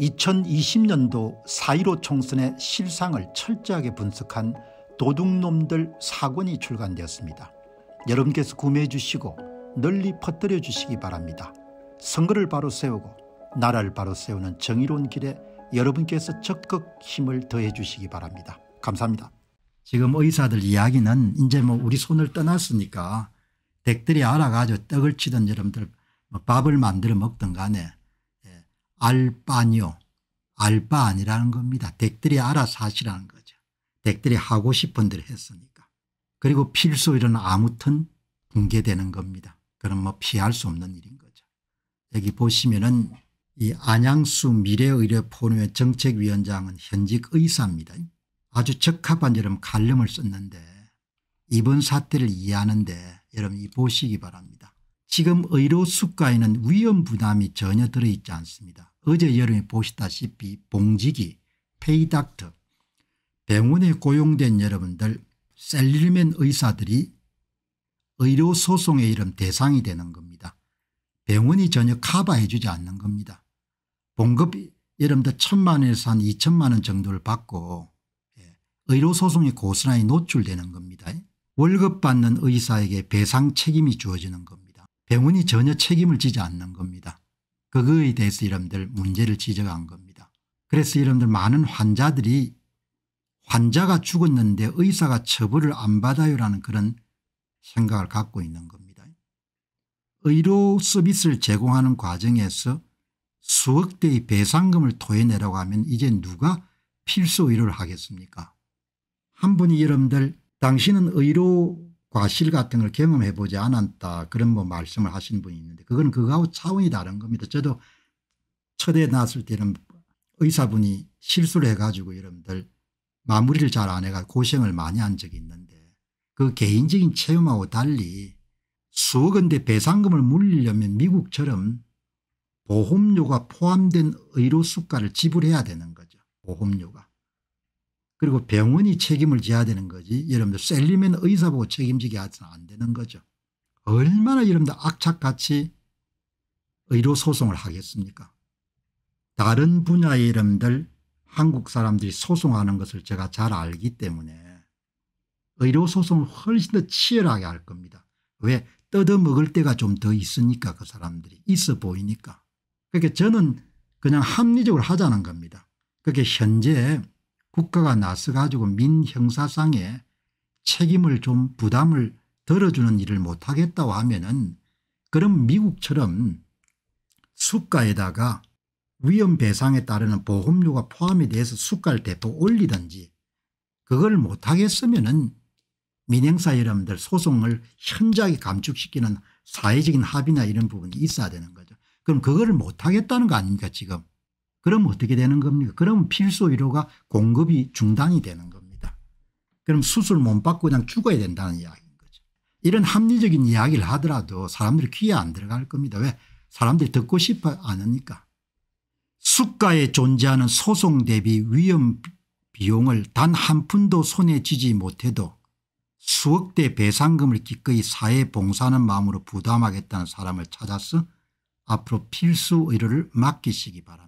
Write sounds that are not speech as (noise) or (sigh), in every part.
2020년도 4.15 총선의 실상을 철저하게 분석한 도둑놈들 사권이 출간되었습니다. 여러분께서 구매해 주시고 널리 퍼뜨려 주시기 바랍니다. 선거를 바로 세우고 나라를 바로 세우는 정의로운 길에 여러분께서 적극 힘을 더해 주시기 바랍니다. 감사합니다. 지금 의사들 이야기는 이제 뭐 우리 손을 떠났으니까 댁들이 알아가지고 떡을 치던 여러분들 뭐 밥을 만들어 먹든 간에 알바뇨. 알바 아니라는 겁니다. 댁들이 알아서 하시라는 거죠. 댁들이 하고 싶은 대로 했으니까. 그리고 필수 이런 아무튼 붕괴되는 겁니다. 그럼 뭐 피할 수 없는 일인 거죠. 여기 보시면은 이 안양수 미래의료포럼의 정책위원장은 현직 의사입니다. 아주 적합한 여러분 갈름을 썼는데 이번 사태를 이해하는데 여러분 이 보시기 바랍니다. 지금 의료 수가에는 위험 부담이 전혀 들어있지 않습니다. 어제 여름에 보시다시피 봉지기, 페이닥터, 병원에 고용된 여러분들 셀릴맨 의사들이 의료 소송의 이름 대상이 되는 겁니다. 병원이 전혀 커버해 주지 않는 겁니다. 봉급이 여러분들 천만 원에서 한 이천만 원 정도를 받고 예, 의료 소송에 고스란히 노출되는 겁니다. 월급 받는 의사에게 배상 책임이 주어지는 겁니다. 병원이 전혀 책임을 지지 않는 겁니다. 그거에 대해서 여러분들 문제를 지적한 겁니다. 그래서 여러분들 많은 환자들이 환자가 죽었는데 의사가 처벌을 안 받아요라는 그런 생각을 갖고 있는 겁니다. 의료 서비스를 제공하는 과정에서 수억 대의 배상금을 토해내라고 하면 이제 누가 필수 의료를 하겠습니까? 한 분이 여러분들 당신은 의료 과실 같은 걸 경험해 보지 않았다 그런 뭐 말씀을 하신 분이 있는데 그건 그거하고 차원이 다른 겁니다. 저도 처대 났을 때는 의사분이 실수를 해가지고 여러분들 마무리를 잘 안 해가 고생을 많이 한 적이 있는데 그 개인적인 체험하고 달리 수억 원대 배상금을 물리려면 미국처럼 보험료가 포함된 의료 수가를 지불해야 되는 거죠. 보험료가. 그리고 병원이 책임을 져야 되는 거지 여러분들 셀리맨 의사 보고 책임지게 하지는 안 되는 거죠. 얼마나 여러분들 악착같이 의료 소송을 하겠습니까 다른 분야의 여러분들 한국 사람들이 소송하는 것을 제가 잘 알기 때문에 의료 소송을 훨씬 더 치열하게 할 겁니다. 왜 뜯어먹을 때가 좀 더 있으니까 그 사람들이 있어 보이니까. 그러니 저는 그냥 합리적으로 하자는 겁니다. 그렇게 그러니까 현재 국가가 나서 가지고 민형사상에 책임을 좀 부담을 덜어주는 일을 못하겠다고 하면은 그럼 미국처럼 수가에다가 위험 배상에 따르는 보험료가 포함이 돼서 수가를 대폭 올리든지 그걸 못하겠으면은 민행사 여러분들 소송을 현저하게 감축시키는 사회적인 합의나 이런 부분이 있어야 되는 거죠. 그럼 그걸 못하겠다는 거 아닙니까 지금. 그럼 어떻게 되는 겁니까? 그럼 필수 의료가 공급이 중단이 되는 겁니다. 그럼 수술 못 받고 그냥 죽어야 된다는 이야기인 거죠. 이런 합리적인 이야기를 하더라도 사람들이 귀에 안 들어갈 겁니다. 왜? 사람들이 듣고 싶어 않으니까. 숙가에 존재하는 소송 대비 위험 비용을 단 한 푼도 손에 쥐지 못해도 수억대 배상금을 기꺼이 사회 봉사하는 마음으로 부담하겠다는 사람을 찾아서 앞으로 필수 의료를 맡기시기 바랍니다.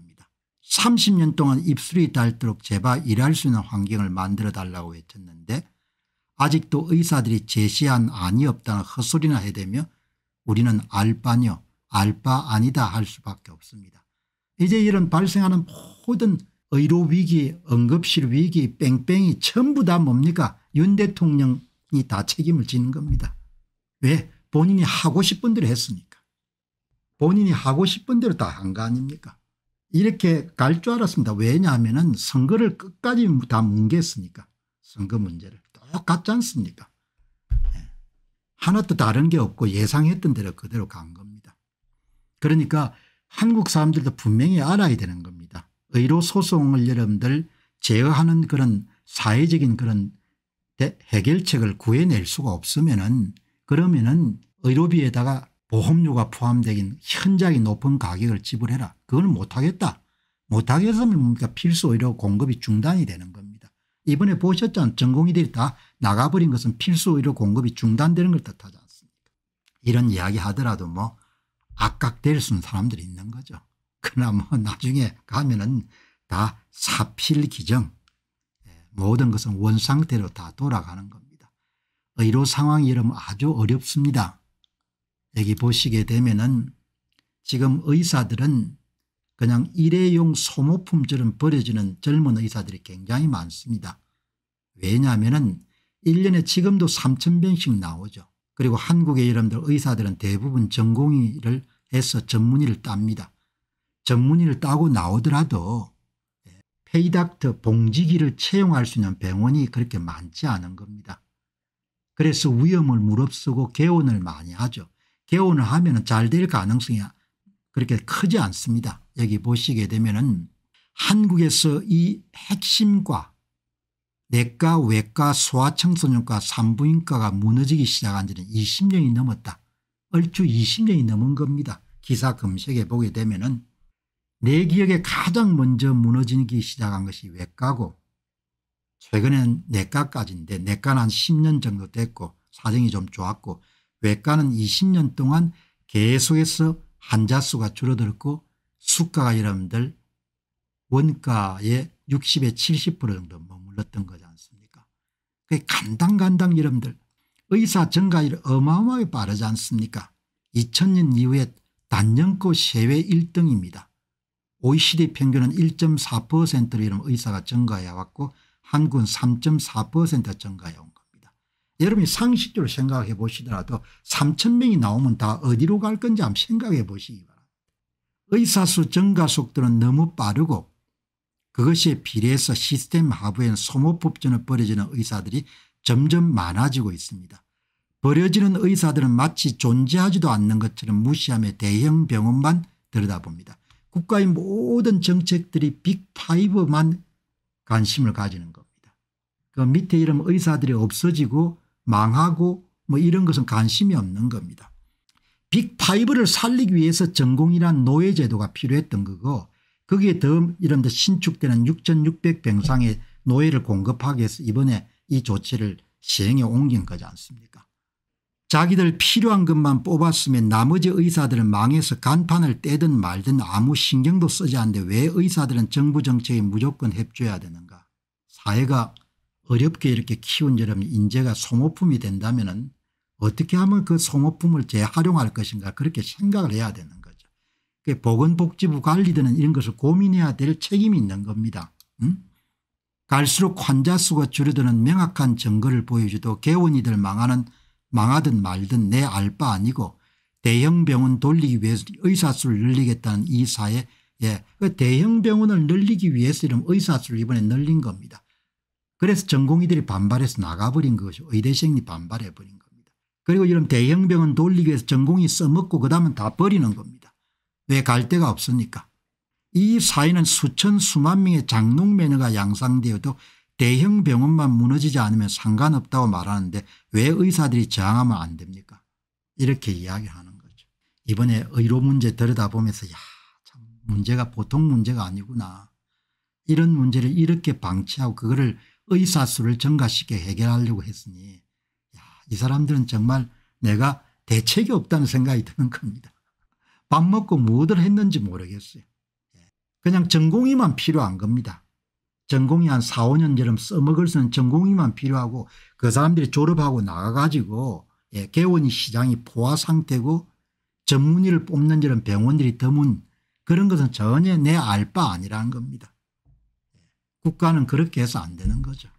30년 동안 입술이 닳도록 제발 일할 수 있는 환경을 만들어 달라고 외쳤는데 아직도 의사들이 제시한 안이 없다는 헛소리나 해대며 우리는 알바녀 알바 아니다 할 수밖에 없습니다. 이제 이런 발생하는 모든 의료 위기 응급실 위기 뺑뺑이 전부 다 뭡니까 윤 대통령이 다 책임을 지는 겁니다. 왜 본인이 하고 싶은 대로 했으니까 본인이 하고 싶은 대로 다 한 거 아닙니까 이렇게 갈 줄 알았습니다. 왜냐하면 선거를 끝까지 다 뭉갰으니까 선거 문제를 똑같지 않습니까 네. 예. 하나도 다른 게 없고 예상했던 대로 그대로 간 겁니다. 그러니까 한국 사람들도 분명히 알아야 되는 겁니다. 의료 소송을 여러분들 제어하는 그런 사회적인 그런 해결책을 구해낼 수가 없으면은 그러면은 의료비에다가 보험료가 포함되긴 현저히 높은 가격을 지불해라. 그걸 못하겠다. 못하게해서면 뭡니까 필수 의료 공급이 중단이 되는 겁니다. 이번에 보셨잖아 전공의들이 다 나가버린 것은 필수 의료 공급이 중단되는 걸 뜻하지 않습니까 이런 이야기 하더라도 뭐 악각될 수 있는 사람들이 있는 거죠. 그러나 뭐 (laughs) 나중에 가면은 다 사필기정 예, 모든 것은 원상태로 다 돌아가는 겁니다. 의료 상황이 여러분 아주 어렵습니다. 여기 보시게 되면은 지금 의사들은 그냥 일회용 소모품처럼 버려지는 젊은 의사들이 굉장히 많습니다. 왜냐하면 1년에 지금도 3천병씩 나오죠. 그리고 한국의 여러분들 의사들은 대부분 전공의를 해서 전문의를 땁니다. 전문의를 따고 나오더라도 예, 페이닥터 봉지기를 채용할 수 있는 병원이 그렇게 많지 않은 겁니다. 그래서 위험을 무릅쓰고 개원을 많이 하죠. 개원을 하면 잘 될 가능성이 그렇게 크지 않습니다. 여기 보시게 되면은 한국에서 이 핵심과 내과 외과 소아청소년과 산부인과가 무너지기 시작한 지는 20년이 넘었다. 얼추 20년이 넘은 겁니다. 기사 검색해 보게 되면은 내 기억에 가장 먼저 무너지기 시작한 것이 외과고 최근엔 내과까지인데 내과는 한 10년 정도 됐고 사정이 좀 좋았고 외과는 20년 동안 계속해서 환자 수가 줄어들었고 수가가 여러분들 원가의 60에 70% 정도 머물렀던 거지 않습니까 그 간당간당 여러분들 의사 증가율 어마어마하게 빠르지 않습니까 2000년 이후에 단연코 세계 1등입니다. OECD 평균은 1.4%로 이런 의사가 증가해왔고 한국은 3.4% 증가해온 겁니다. 여러분이 상식적으로 생각해 보시더라도 3 0명이 나오면 다 어디로 갈 건지 한번 생각해 보시기 의사수 증가속도는 너무 빠르고 그것에 비례해서 시스템 하부엔 소모법전을 벌여지는 의사들이 점점 많아지고 있습니다. 버려지는 의사들은 마치 존재하지도 않는 것처럼 무시하며 대형 병원만 들여다봅니다. 국가의 모든 정책들이 빅파만 관심을 가지는 겁니다. 그 밑에 이름 의사들이 없어지고 망하고 뭐 이런 것은 관심이 없는 겁니다. 빅파이브를 살리기 위해서 전공이란 노예제도가 필요했던 거고 거기에 더 이런 데 신축되는 6600병상의 노예를 공급하기 위해서 이번에 이 조치를 시행에 옮긴 거지 않습니까 자기들 필요한 것만 뽑았으면 나머지 의사들은 망해서 간판을 떼든 말든 아무 신경도 쓰지 않는데 왜 의사들은 정부 정책에 무조건 협조해야 되는가 사회가 어렵게 이렇게 키운 여러분 인재가 소모품이 된다면 은 어떻게 하면 그 소모품을 재활용할 것인가 그렇게 생각을 해야 되는 거죠. 그 보건복지부 관리들은 이런 것을 고민해야 될 책임이 있는 겁니다. 응? 갈수록 환자 수가 줄어드는 명확한 증거를 보여주도 개원이들 망하는 망하든 말든 내 알 바 아니고 대형 병원 돌리기 위해서 의사 수를 늘리겠다는 이 사에 예, 그 대형 병원을 늘리기 위해서 이런 의사 수를 이번에 늘린 겁니다. 그래서 전공의들이 반발해서 나가버린 것이 의대생이 반발해버린 거죠. 그리고 이런 대형병원 돌리기 위해서 전공이 써먹고 그다음은 다 버리는 겁니다. 왜 갈 데가 없으니까. 이 사이는 수천 수만 명의 장롱 매너가 양상되어도 대형 병원만 무너지지 않으면 상관없다고 말하는데 왜 의사들이 저항하면 안 됩니까 이렇게 이야기하는 거죠. 이번에 의료 문제 들여다보면서 야참 문제가 보통 문제가 아니구나. 이런 문제를 이렇게 방치하고 그거를 의사 수를 증가시켜 해결하려고 했으니 이 사람들은 정말 내가 대책이 없다는 생각이 드는 겁니다. 밥 먹고 뭐들 했는지 모르겠어요. 그냥 전공이만 필요한 겁니다. 전공이 한 4, 5년처럼 써먹을 수 있는 전공이만 필요하고 그 사람들이 졸업하고 나가가지고 예, 개원이 시장이 포화 상태고 전문의를 뽑는 지런 병원들이 드문 그런 것은 전혀 내 알 바 아니라는 겁니다. 국가는 그렇게 해서 안 되는 거죠.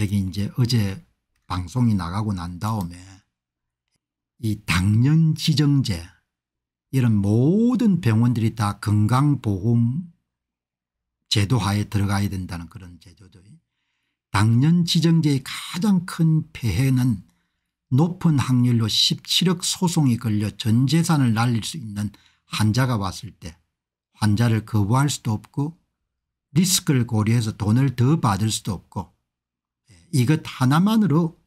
여기 이제 어제 방송이 나가고 난 다음에 이 당년 지정제 이런 모든 병원들이 다 건강보험 제도 하에 들어가야 된다는 그런 제도죠. 당년 지정제의 가장 큰 폐해는 높은 확률로 17억 소송이 걸려 전 재산을 날릴 수 있는 환자가 왔을 때 환자를 거부할 수도 없고 리스크를 고려해서 돈을 더 받을 수도 없고 이것 하나만으로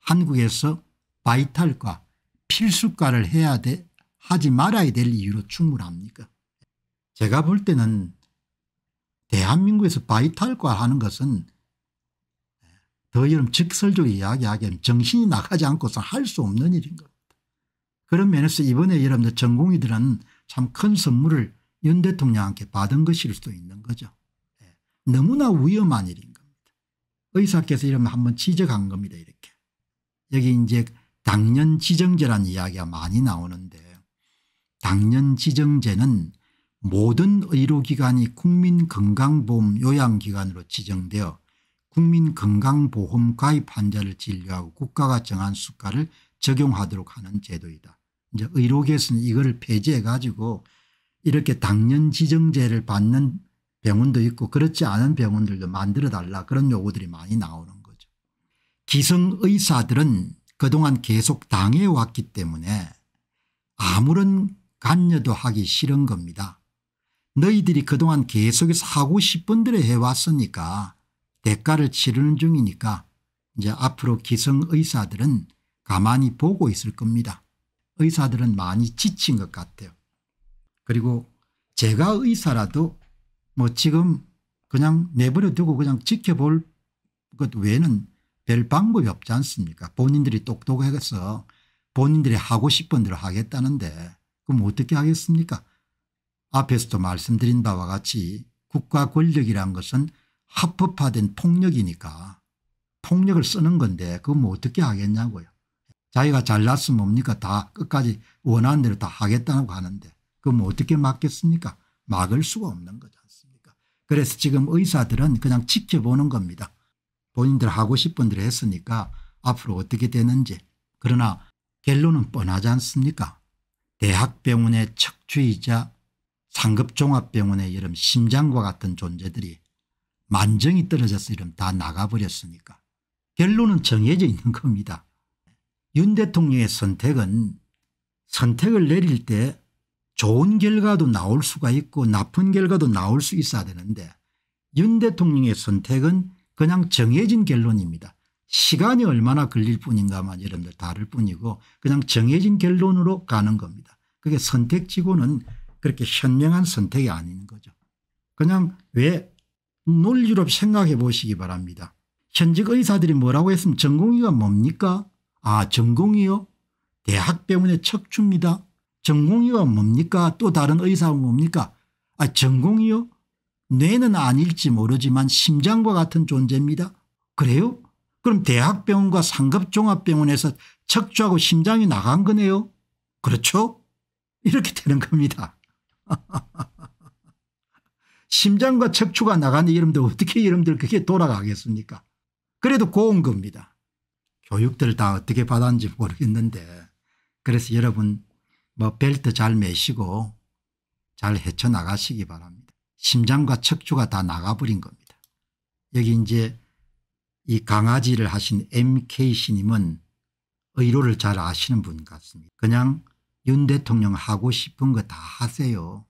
한국에서 바이탈과 필수과를 해야 돼 하지 말아야 될 이유로 충분합니까 제가 볼 때는 대한민국에서 바이탈과 하는 것은 더이름 직설적으로 이야기하기엔 정신이 나가지 않고서 할 수 없는 일인 겁니다. 그런 면에서 이번에 여러분들 전공의들은 참 큰 선물을 윤 대통령한테 받은 것일 수도 있는 거죠. 예. 너무나 위험한 일입니다. 의사께서 이러면 한번 지적한 겁니다. 이렇게. 여기 이제 당년 지정제란 이야기가 많이 나오는데 당년 지정제는 모든 의료기관이 국민건강보험 요양기관으로 지정되어 국민건강보험 가입 환자를 진료하고 국가가 정한 수가를 적용하도록 하는 제도이다. 이제 의료계에서는 이걸 폐지해 가지고 이렇게 당년 지정제를 받는 병원도 있고 그렇지 않은 병원들도 만들어 달라 그런 요구들이 많이 나오는 거죠. 기성의사들은 그동안 계속 당해왔기 때문에 아무런 간여도 하기 싫은 겁니다. 너희들이 그동안 계속해서 하고 싶은 대로 해왔으니까 대가를 치르는 중이니까 이제 앞으로 기성의사들은 가만히 보고 있을 겁니다. 의사들은 많이 지친 것 같아요. 그리고 제가 의사라도 뭐 지금 그냥 내버려 두고 그냥 지켜볼 것 외에는 별 방법이 없지 않습니까 본인들이 똑똑해서 본인들이 하고 싶은 대로 하겠다는데 그럼 어떻게 하겠습니까 앞에서도 말씀드린 바와 같이 국가 권력이란 것은 합법화된 폭력이니까 폭력을 쓰는 건데 그건 뭐 어떻게 하겠냐고요. 자기가 잘났으면 뭡니까 다 끝까지 원하는 대로 다 하겠다고 하는데 그건 뭐 어떻게 막겠습니까 막을 수가 없는 거죠. 그래서 지금 의사들은 그냥 지켜보는 겁니다. 본인들 하고 싶은 대로 했으니까 앞으로 어떻게 되는지 그러나 결론은 뻔하지 않습니까 대학병원의 척추이자 상급종합병원의 이름 심장과 같은 존재들이 만정이 떨어져서 이름 다 나가버렸으니까 결론은 정해져 있는 겁니다. 윤 대통령의 선택은 선택을 내릴 때 좋은 결과도 나올 수가 있고 나쁜 결과도 나올 수 있어야 되는데 윤 대통령의 선택은 그냥 정해진 결론입니다. 시간이 얼마나 걸릴 뿐인가만 여러분들 다를 뿐이고 그냥 정해진 결론으로 가는 겁니다. 그게 선택치고는 그렇게 현명한 선택이 아닌 거죠. 그냥 왜 논리로 생각해 보시기 바랍니다. 현직 의사들이 뭐라고 했으면 전공의가 뭡니까? 아 전공이요? 대학병원의 척추입니다. 전공의가 뭡니까 또 다른 의사가 뭡니까 아 전공의요 뇌는 아닐지 모르지만 심장과 같은 존재입니다. 그래요? 그럼 대학병원과 상급종합병원에서 척추하고 심장이 나간 거네요. 그렇죠? 이렇게 되는 겁니다. (laughs) 심장과 척추가 나간 이름들 어떻게 이름들 그게 돌아가겠습니까 그래도 고운 겁니다. 교육들 다 어떻게 받았는지 모르겠는데 그래서 여러분 뭐 벨트 잘 매시고 잘 헤쳐나가시기 바랍니다. 심장과 척추가 다 나가버린 겁니다. 여기 이제 이 강아지를 하신 MK씨님은 의로를 잘 아시는 분 같습니다. 그냥 윤 대통령 하고 싶은 거 다 하세요.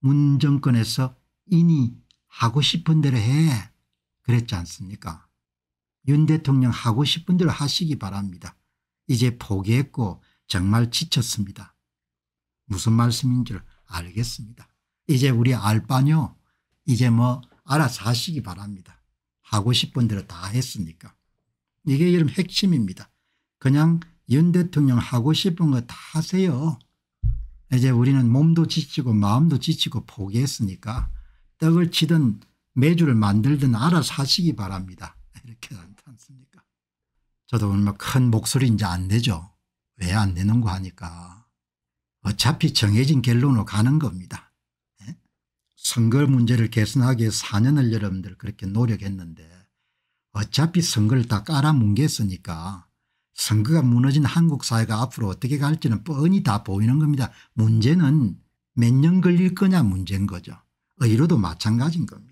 문 정권에서 이니 하고 싶은 대로 해 그랬지 않습니까 윤 대통령 하고 싶은 대로 하시기 바랍니다. 이제 포기했고 정말 지쳤습니다. 무슨 말씀인 줄 알겠습니다. 이제 우리 알바뇨 이제 뭐 알아서 하시기 바랍니다. 하고 싶은 대로 다 했으니까. 이게 이름 핵심입니다. 그냥 윤 대통령 하고 싶은 거 다 하세요. 이제 우리는 몸도 지치고 마음도 지치고 포기했으니까 떡을 치든 매주를 만들든 알아서 하시기 바랍니다. 이렇게 (laughs) 않습니까 저도 얼마 뭐 큰 목소리인지 안 되죠. 왜안되는거 하니까 어차피 정해진 결론으로 가는 겁니다. 예? 선거 문제를 개선하기 위해 4년을 여러분들 그렇게 노력했는데 어차피 선거를 다 깔아뭉갰으니까 선거가 무너진 한국 사회가 앞으로 어떻게 갈지는 뻔히 다 보이는 겁니다. 문제는 몇 년 걸릴 거냐 문제인 거죠. 의료도 마찬가지인 겁니다.